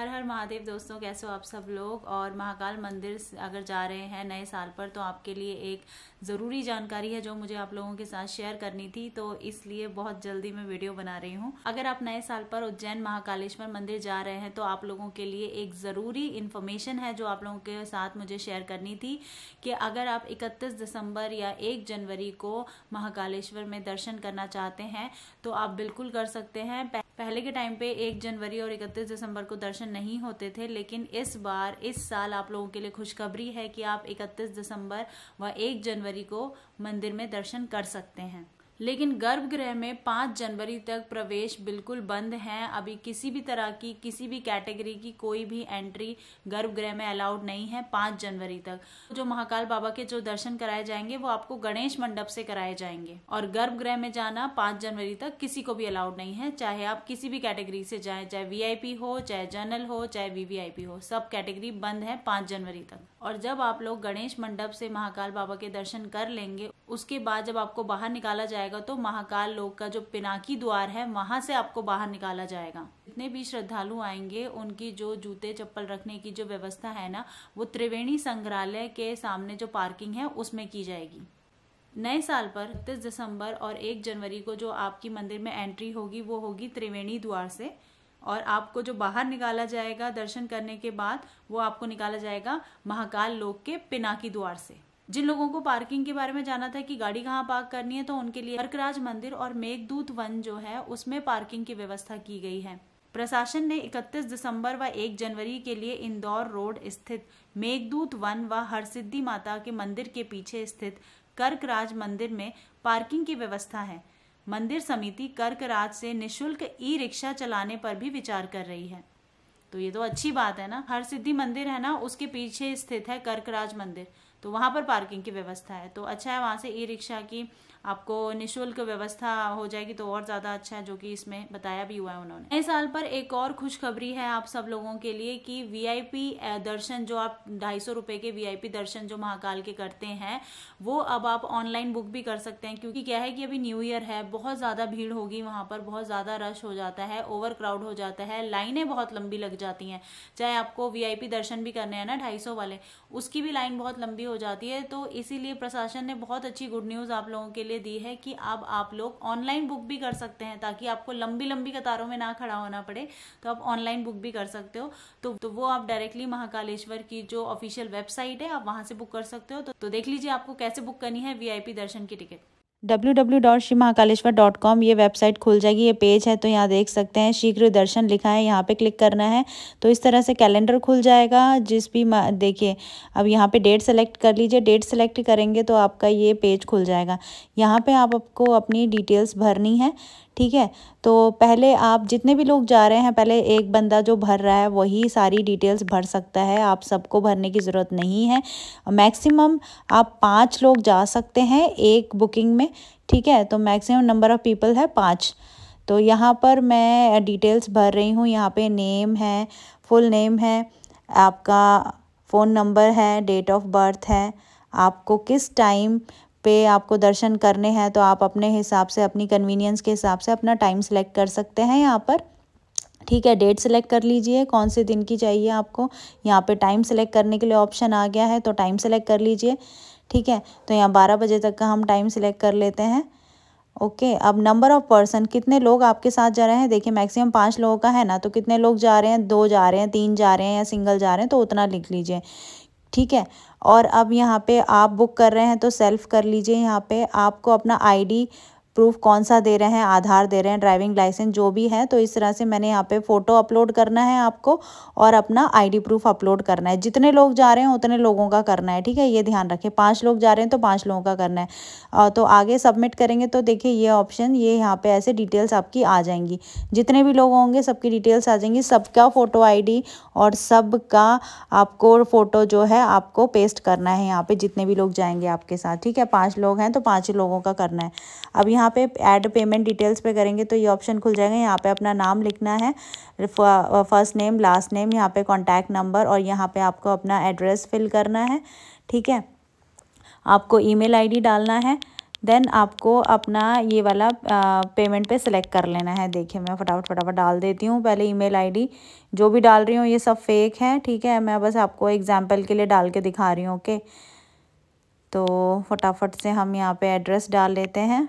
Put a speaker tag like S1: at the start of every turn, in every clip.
S1: हर हर महादेव दोस्तों कैसे हो आप सब लोग और महाकाल मंदिर अगर जा रहे हैं नए साल पर तो आपके लिए एक ज़रूरी जानकारी है जो मुझे आप लोगों के साथ शेयर करनी थी तो इसलिए बहुत जल्दी मैं वीडियो बना रही हूँ अगर आप नए साल पर उज्जैन महाकालेश्वर मंदिर जा रहे हैं तो आप लोगों के लिए एक ज़रूरी इन्फॉर्मेशन है जो आप लोगों के साथ मुझे शेयर करनी थी कि अगर आप इकतीस दिसंबर या एक जनवरी को महाकालेश्वर में दर्शन करना चाहते हैं तो आप बिल्कुल कर सकते हैं पहले के टाइम पे एक जनवरी और इकतीस दिसंबर को दर्शन नहीं होते थे लेकिन इस बार इस साल आप लोगों के लिए खुशखबरी है कि आप इकतीस दिसंबर व एक जनवरी को मंदिर में दर्शन कर सकते हैं लेकिन गर्भगृह में पाँच जनवरी तक प्रवेश बिल्कुल बंद है अभी किसी भी तरह की किसी भी कैटेगरी की कोई भी एंट्री गर्भगृह में अलाउड नहीं है पाँच जनवरी तक जो महाकाल बाबा के जो दर्शन कराए जाएंगे वो आपको गणेश मंडप से कराए जाएंगे और गर्भगृह में जाना पाँच जनवरी तक किसी को भी अलाउड नहीं है चाहे आप किसी भी कैटेगरी से जाए चाहे वीआईपी हो चाहे जनरल हो चाहे वीवीआईपी हो सब कैटेगरी बंद है पाँच जनवरी तक और जब आप लोग गणेश मंडप से महाकाल बाबा के दर्शन कर लेंगे उसके बाद जब आपको बाहर निकाला जाएगा जाएगा तो महाकाल लोक का जो पिनाकी द्वार है वहां से आपको बाहर निकाला जाएगा जितने भी श्रद्धालु आएंगे उनकी जो जूते चप्पल रखने की जो व्यवस्था है ना वो त्रिवेणी संग्रहालय के सामने जो पार्किंग है उसमें की जाएगी नए साल पर तीस दिसंबर और एक जनवरी को जो आपकी मंदिर में एंट्री होगी वो होगी त्रिवेणी द्वार से और आपको जो बाहर निकाला जाएगा दर्शन करने के बाद वो आपको निकाला जाएगा महाकाल लोक के पिनाकी द्वार से जिन लोगों को पार्किंग के बारे में जाना था कि गाड़ी कहाँ पार्क करनी है तो उनके लिए अर्कराज मंदिर और मेघदूत वन जो है उसमें पार्किंग की व्यवस्था की गई है प्रशासन ने 31 दिसंबर व 1 जनवरी के लिए इंदौर रोड स्थित मेघदूत वन व हरसिद्धि माता के मंदिर के पीछे स्थित कर्कराज मंदिर में पार्किंग की व्यवस्था है मंदिर समिति कर्कराज से निशुल्क ई रिक्शा चलाने पर भी विचार कर रही है तो ये तो अच्छी बात है ना हर सिद्धि मंदिर है ना उसके पीछे स्थित है कर्कराज मंदिर तो वहाँ पर पार्किंग की व्यवस्था है तो अच्छा है वहाँ से ई रिक्शा की आपको निःशुल्क व्यवस्था हो जाएगी तो और ज़्यादा अच्छा है जो कि इसमें बताया भी हुआ है उन्होंने नए साल पर एक और खुशखबरी है आप सब लोगों के लिए कि वीआईपी दर्शन जो आप ढाई सौ रुपए के वीआईपी दर्शन जो महाकाल के करते हैं वो अब आप ऑनलाइन बुक भी कर सकते हैं क्योंकि क्या है कि अभी न्यू ईयर है बहुत ज़्यादा भीड़ होगी वहां पर बहुत ज़्यादा रश हो जाता है ओवर क्राउड हो जाता है लाइनें बहुत लंबी लग जाती हैं चाहे आपको वीआईपी दर्शन भी करने हैं ना ढाई वाले उसकी भी लाइन बहुत लंबी हो जाती है तो इसीलिए प्रशासन ने बहुत अच्छी गुड न्यूज़ आप लोगों के लिए लिए दी है कि अब आप लोग ऑनलाइन बुक भी कर सकते हैं ताकि आपको लंबी लंबी कतारों में ना खड़ा होना पड़े तो आप ऑनलाइन बुक भी कर सकते हो तो, तो वो आप डायरेक्टली महाकालेश्वर की जो ऑफिशियल वेबसाइट है आप वहाँ से बुक कर सकते हो तो, तो देख लीजिए आपको कैसे बुक करनी है वीआईपी दर्शन की टिकट कॉम ये वेबसाइट खुल जाएगी ये पेज है तो यहाँ देख सकते हैं शीघ्र दर्शन लिखा है यहाँ पे क्लिक करना है तो इस तरह से कैलेंडर खुल जाएगा जिस भी देखिए अब यहाँ पे डेट सेलेक्ट कर लीजिए डेट सेलेक्ट करेंगे तो आपका ये पेज खुल जाएगा यहाँ पे आप आपको अपनी डिटेल्स भरनी है ठीक है तो पहले आप जितने भी लोग जा रहे हैं पहले एक बंदा जो भर रहा है वही सारी डिटेल्स भर सकता है आप सबको भरने की ज़रूरत नहीं है मैक्सिमम आप पाँच लोग जा सकते हैं एक बुकिंग में ठीक है तो मैक्सिमम नंबर ऑफ़ पीपल है पाँच तो यहाँ पर मैं डिटेल्स भर रही हूँ यहाँ पे नेम है फुल नेम है आपका फ़ोन नंबर है डेट ऑफ बर्थ है आपको किस टाइम पे आपको दर्शन करने हैं तो आप अपने हिसाब से अपनी कन्वीनियंस के हिसाब से अपना टाइम सेलेक्ट कर सकते हैं यहाँ पर ठीक है डेट सेलेक्ट कर लीजिए कौन से दिन की चाहिए आपको यहाँ पे टाइम सेलेक्ट करने के लिए ऑप्शन आ गया है तो टाइम सेलेक्ट कर लीजिए ठीक है तो यहाँ बारह बजे तक का हम टाइम सेलेक्ट कर लेते हैं ओके okay, अब नंबर ऑफ़ पर्सन कितने लोग आपके साथ जा रहे हैं देखिए मैक्सिमम पाँच लोगों का है ना तो कितने लोग जा रहे हैं दो जा रहे हैं तीन जा रहे हैं या सिंगल जा रहे हैं तो उतना लिख लीजिए ठीक है और अब यहाँ पे आप बुक कर रहे हैं तो सेल्फ कर लीजिए यहाँ पे आपको अपना आईडी प्रूफ कौन सा दे रहे हैं आधार दे रहे हैं ड्राइविंग लाइसेंस जो भी है तो इस तरह से मैंने यहाँ पे फ़ोटो अपलोड करना है आपको और अपना आईडी प्रूफ अपलोड करना है जितने लोग जा रहे हैं उतने लोगों का करना है ठीक है ये ध्यान रखें पाँच लोग जा रहे हैं तो पाँच लोगों का करना है तो आगे सबमिट करेंगे तो देखिए ये ऑप्शन ये यहाँ पर ऐसे डिटेल्स आपकी आ जाएंगी जितने भी लोग होंगे सबकी डिटेल्स आ जाएंगी सबका फ़ोटो आई और सबका आपको फ़ोटो जो है आपको पेस्ट करना है यहाँ पर जितने भी लोग जाएंगे आपके साथ ठीक है पाँच लोग हैं तो पाँच लोगों का करना है अब यहाँ यहाँ पे ऐड पेमेंट डिटेल्स पे करेंगे तो ये ऑप्शन खुल जाएगा यहाँ पे अपना नाम लिखना है फर्स्ट नेम लास्ट नेम यहाँ पे कॉन्टैक्ट नंबर और यहाँ पे आपको अपना एड्रेस फिल करना है ठीक है आपको ईमेल आईडी डालना है देन आपको अपना ये वाला पेमेंट पे सिलेक्ट कर लेना है देखिए मैं फटाफट फटाफट डाल देती हूँ पहले ईमेल आईडी जो भी डाल रही हूँ ये सब फेक है ठीक है मैं बस आपको एग्जांपल के लिए डाल के दिखा रही हूँ ओके तो फटाफट से हम यहाँ पे एड्रेस डाल लेते हैं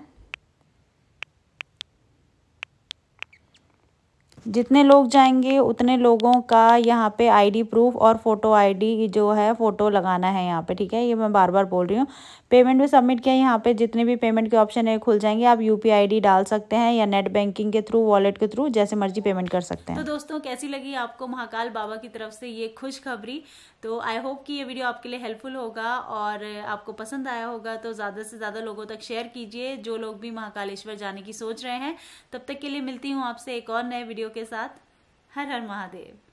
S1: जितने लोग जाएंगे उतने लोगों का यहाँ पे आईडी प्रूफ और फोटो आईडी जो है फ़ोटो लगाना है यहाँ पे ठीक है ये मैं बार बार बोल रही हूँ पेमेंट में सबमिट किया यहाँ पे जितने भी पेमेंट के ऑप्शन है खुल जाएंगे आप यू आईडी डाल सकते हैं या नेट बैंकिंग के थ्रू वॉलेट के थ्रू जैसे मर्जी पेमेंट कर सकते हैं तो दोस्तों कैसी लगी आपको महाकाल बाबा की तरफ से ये खुशखबरी तो आई होप कि ये वीडियो आपके लिए हेल्पफुल होगा और आपको पसंद आया होगा तो ज़्यादा से ज़्यादा लोगों तक शेयर कीजिए जो लोग भी महाकालेश्वर जाने की सोच रहे हैं तब तक के लिए मिलती हूँ आपसे एक और नए वीडियो के साथ हर हर महादेव